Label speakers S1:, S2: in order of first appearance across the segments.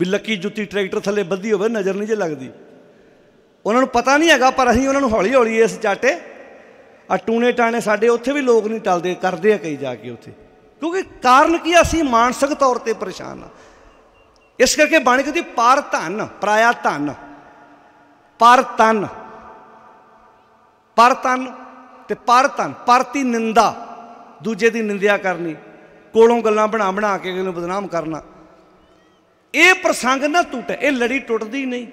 S1: ਵੀ Lucky ਜੁੱਤੀ tractor ਥੱਲੇ ਬੱਧੀ ਹੋਵੇ ਨਜ਼ਰ ਨਹੀਂ ਜੇ ਲੱਗਦੀ ਉਹਨਾਂ ਨੂੰ ਪਤਾ ਨਹੀਂ ਹੈਗਾ ਪਰ ਅਸੀਂ ਉਹਨਾਂ ਨੂੰ ਹੌਲੀ ਹੌਲੀ ਇਸ ਚਾਟੇ ਆ ਟੂਨੇ ਟਾਣੇ ਸਾਡੇ ਉੱਥੇ ਵੀ ਲੋਕ ਨਹੀਂ ਟਲਦੇ ਕਰਦੇ ਆ ਕਈ ਜਾ ਕੇ ਉੱਥੇ ਕਿਉਂਕਿ ਕਾਰਨ ਕੀ ਆ ਅਸੀਂ ਮਾਨਸਿਕ ਤੌਰ ਤੇ ਪਰੇਸ਼ਾਨ ਆ ਇਸ ਕਰਕੇ ਬਾਣੀ ਕਹਿੰਦੀ ਪਾਰ ਧਨ ਪਰਾਇਆ ਧਨ ਪਰ ਤਨ ਪਰ ਤਨ ਤੇ ਪਰ ਤਨ ਪਰਤੀ ਨਿੰਦਾ ਦੂਜੇ ਦੀ ਨਿੰਦਿਆ ਕਰਨੀ ਕੋਲੋਂ ਗੱਲਾਂ ਬਣਾ ਬਣਾ ਕੇ ਕਿਸੇ ਨੂੰ ਬਦਨਾਮ ਕਰਨਾ ਇਹ ਪ੍ਰਸੰਗ ਨਾ ਟੁੱਟੇ ਇਹ ਲੜੀ ਟੁੱਟਦੀ ਨਹੀਂ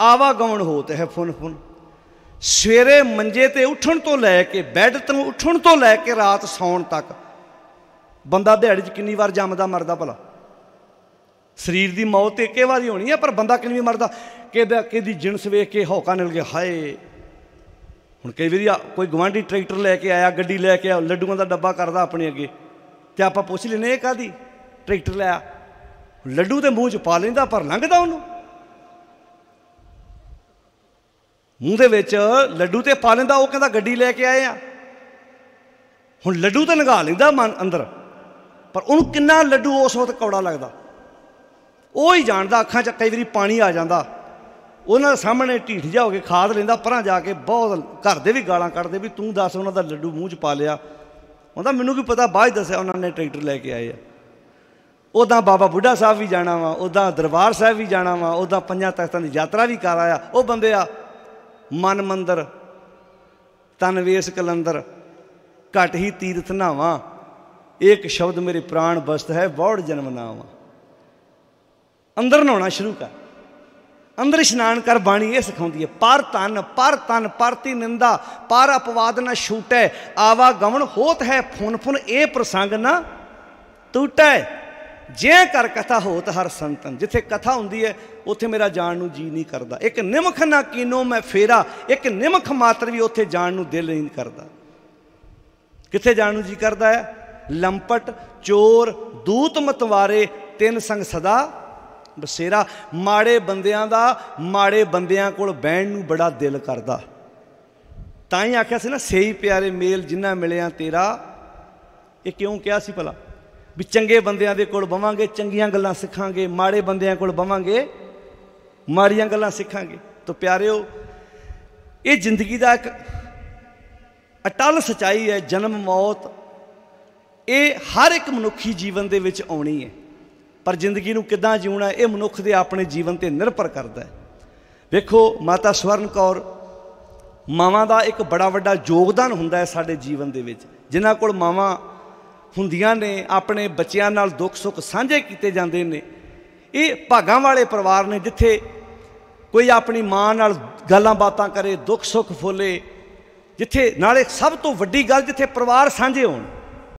S1: ਆਵਾ ਗਾਉਣ ਹੋਤ ਹੈ ਫੁਨ ਫੁਨ ਸਵੇਰੇ ਮੰਜੇ ਤੇ ਉੱਠਣ ਤੋਂ ਲੈ ਕੇ ਬੈੱਡ ਤੋਂ ਉੱਠਣ ਤੋਂ ਲੈ ਕੇ ਰਾਤ ਸੌਣ ਤੱਕ ਬੰਦਾ ਦਿਹਾੜੀ 'ਚ ਕਿੰਨੀ ਵਾਰ ਜੰਮਦਾ ਮਰਦਾ ਭਲਾ ਸਰੀਰ ਦੀ ਮੌਤ ਇੱਕੇ ਵਾਰੀ ਹੋਣੀ ਹੈ ਪਰ ਬੰਦਾ ਕਿੰਨੀ ਵਾਰ ਮਰਦਾ ਕਿਹਦਾ ਕਿਹਦੀ ਜਿੰਸ ਵੇਖ ਕੇ ਹੌਕਾ ਨਿਲ ਗਿਆ ਹਾਏ ਹੁਣ ਕਈ ਵਾਰੀ ਕੋਈ ਗਵਾਂਢੀ ਟਰੈਕਟਰ ਲੈ ਕੇ ਆਇਆ ਗੱਡੀ ਲੈ ਕੇ ਆ ਲੱਡੂਆਂ ਦਾ ਡੱਬਾ ਕਰਦਾ ਆਪਣੇ ਅੱਗੇ ਤੇ ਆਪਾਂ ਪੁੱਛ ਲੈਨੇ ਇਹ ਕਾਦੀ ਟਰੈਕਟਰ ਲਿਆ ਲੱਡੂ ਤੇ ਮੂੰਹ 'ਚ ਪਾ ਲੈਂਦਾ ਪਰ ਲੰਘਦਾ ਉਹਨੂੰ ਮੂੰਹ ਦੇ ਵਿੱਚ ਲੱਡੂ ਤੇ ਪਾ ਲੈਂਦਾ ਉਹ ਕਹਿੰਦਾ ਗੱਡੀ ਲੈ ਕੇ ਆਏ ਆ ਹੁਣ ਲੱਡੂ ਤੇ ਲੰਘਾ ਲੈਂਦਾ ਮਨ ਅੰਦਰ ਪਰ ਉਹਨੂੰ ਕਿੰਨਾ ਲੱਡੂ ਉਸ ਵਕਤ ਕੌੜਾ ਲੱਗਦਾ ਉਹ ਹੀ ਜਾਣਦਾ ਅੱਖਾਂ 'ਚ ਕਈ ਵਾਰੀ ਪਾਣੀ ਆ ਜਾਂਦਾ ਉਹਨਾਂ ਦੇ ਸਾਹਮਣੇ ਢੀਠ ਜਾ ਹੋ ਕੇ ਖਾਦ ਲੈਂਦਾ ਪਰਾਂ ਜਾ ਕੇ ਬਹੁਤ ਘਰ ਦੇ ਵੀ ਗਾਲਾਂ ਕੱਢਦੇ ਵੀ ਤੂੰ ਦੱਸ ਉਹਨਾਂ ਦਾ ਲੱਡੂ ਮੂੰਹ 'ਚ ਪਾ ਲਿਆ ਉਹਦਾ ਮੈਨੂੰ ਕੀ ਪਤਾ ਬਾਅਦ ਦੱਸਿਆ ਉਹਨਾਂ ਨੇ ਟਰੈਕਟਰ ਲੈ ਕੇ ਆਏ ਆ ਉਦਾਂ ਬਾਬਾ ਬੁੱਢਾ ਸਾਹਿਬ ਵੀ ਜਾਣਾ ਵਾ ਉਦਾਂ ਦਰਬਾਰ ਸਾਹਿਬ ਵੀ ਜਾਣਾ ਵਾ ਉਦਾਂ ਪੰਜਾਂ ਤਖਤਾਂ ਦੀ ਯਾਤਰਾ ਵੀ ਕਰ ਆਇਆ ਉਹ ਆ ਮਨ ਮੰਦਰ ਤਨਵੇਸ ਕਲੰਦਰ ਘਟ ਹੀ ਤੀਰਥ ਨਾਵਾ ਇੱਕ ਸ਼ਬਦ ਮੇਰੇ ਪ੍ਰਾਣ ਬਸਤ ਹੈ ਬੌੜ ਜਨਮ ਨਾਵਾ ਅੰਦਰ ਨਹਾਉਣਾ ਸ਼ੁਰੂ ਕਰ ਅੰਦਰ ਇਸ਼ਨਾਨ ਕਰ ਬਾਣੀ ਇਹ ਸਿਖਾਉਂਦੀ ਹੈ ਪਰ ਤਨ ਪਰ ਤਨ ਪਰਤੀ ਨਿੰਦਾ ਪਰ ਅਪਵਾਦ ਨਾ ਛੂਟੈ ਆਵਾ ਗਵਣ ਹੋਤ ਹੈ ਫੁਨ ਫੁਨ ਇਹ ਪ੍ਰਸੰਗ ਨਾ ਟੂਟੈ ਜੇ ਕਰ ਕਥਾ ਹੋਤ ਹਰ ਸੰਤਨ ਜਿੱਥੇ ਕਥਾ ਹੁੰਦੀ ਹੈ ਉੱਥੇ ਮੇਰਾ ਜਾਣ ਨੂੰ ਜੀ ਨਹੀਂ ਕਰਦਾ ਇੱਕ ਨਿਮਖ ਨਾ ਕੀਨੋ ਮੈਂ ਫੇਰਾ ਇੱਕ ਨਿਮਖ ਮਾਤਰ ਵੀ ਉੱਥੇ ਜਾਣ ਨੂੰ ਦਿਲ ਨਹੀਂ ਕਰਦਾ ਕਿੱਥੇ ਜਾਣ ਨੂੰ ਜੀ ਕਰਦਾ ਹੈ ਲੰਪਟ ਚੋਰ ਦੂਤ ਮਤਵਾਰੇ ਤਿੰਨ ਸੰਗ ਸਦਾ ਬਸੇਰਾ ਮਾੜੇ ਬੰਦਿਆਂ ਦਾ ਮਾੜੇ ਬੰਦਿਆਂ ਕੋਲ ਬਹਿਣ ਨੂੰ ਬੜਾ ਦਿਲ ਕਰਦਾ ਤਾਂ ਹੀ ਆਖਿਆ ਸੀ ਨਾ ਸਹੀ ਪਿਆਰੇ ਮੇਲ ਜਿੰਨਾ ਮਿਲਿਆ ਤੇਰਾ ਇਹ ਕਿਉਂ ਕਿਹਾ ਸੀ ਭਲਾ ਵੀ ਚੰਗੇ ਬੰਦਿਆਂ ਦੇ ਕੋਲ ਬਵਾਂਗੇ ਚੰਗੀਆਂ ਗੱਲਾਂ ਸਿੱਖਾਂਗੇ ਮਾੜੇ ਬੰਦਿਆਂ ਕੋਲ ਬਵਾਂਗੇ ਮਾੜੀਆਂ ਗੱਲਾਂ ਸਿੱਖਾਂਗੇ ਤਾਂ ਪਿਆਰਿਓ ਇਹ ਜ਼ਿੰਦਗੀ ਦਾ ਇੱਕ ਅਟਲ ਸਚਾਈ ਹੈ ਜਨਮ ਮੌਤ ਇਹ ਹਰ ਇੱਕ ਮਨੁੱਖੀ ਜੀਵਨ ਦੇ ਵਿੱਚ ਆਉਣੀ ਹੈ ਪਰ ਜ਼ਿੰਦਗੀ ਨੂੰ ਕਿੱਦਾਂ ਜਿਉਣਾ ਇਹ ਮਨੁੱਖ ਦੇ ਆਪਣੇ ਜੀਵਨ ਤੇ ਨਿਰਭਰ ਕਰਦਾ ਹੈ ਵੇਖੋ ਮਾਤਾ ਸਵਰਨ ਕੌਰ ਮਾਵਾਂ ਦਾ ਇੱਕ ਬੜਾ ਵੱਡਾ ਯੋਗਦਾਨ ਹੁੰਦਾ ਹੈ ਸਾਡੇ ਜੀਵਨ ਦੇ ਵਿੱਚ ਜਿਨ੍ਹਾਂ ਕੋਲ ਮਾਵਾਂ ਹੁੰਦੀਆਂ ਨੇ ਆਪਣੇ ਬੱਚਿਆਂ ਨਾਲ ਦੁੱਖ ਸੁੱਖ ਸਾਂਝੇ ਕੀਤੇ ਜਾਂਦੇ ਨੇ ਇਹ ਭਾਗਾਂ ਵਾਲੇ ਪਰਿਵਾਰ ਨੇ ਜਿੱਥੇ ਕੋਈ ਆਪਣੀ ਮਾਂ ਨਾਲ ਗੱਲਾਂ ਬਾਤਾਂ ਕਰੇ ਦੁੱਖ ਸੁੱਖ ਫੋਲੇ ਜਿੱਥੇ ਨਾਲੇ ਸਭ ਤੋਂ ਵੱਡੀ ਗੱਲ ਜਿੱਥੇ ਪਰਿਵਾਰ ਸਾਂਝੇ ਹੋਣ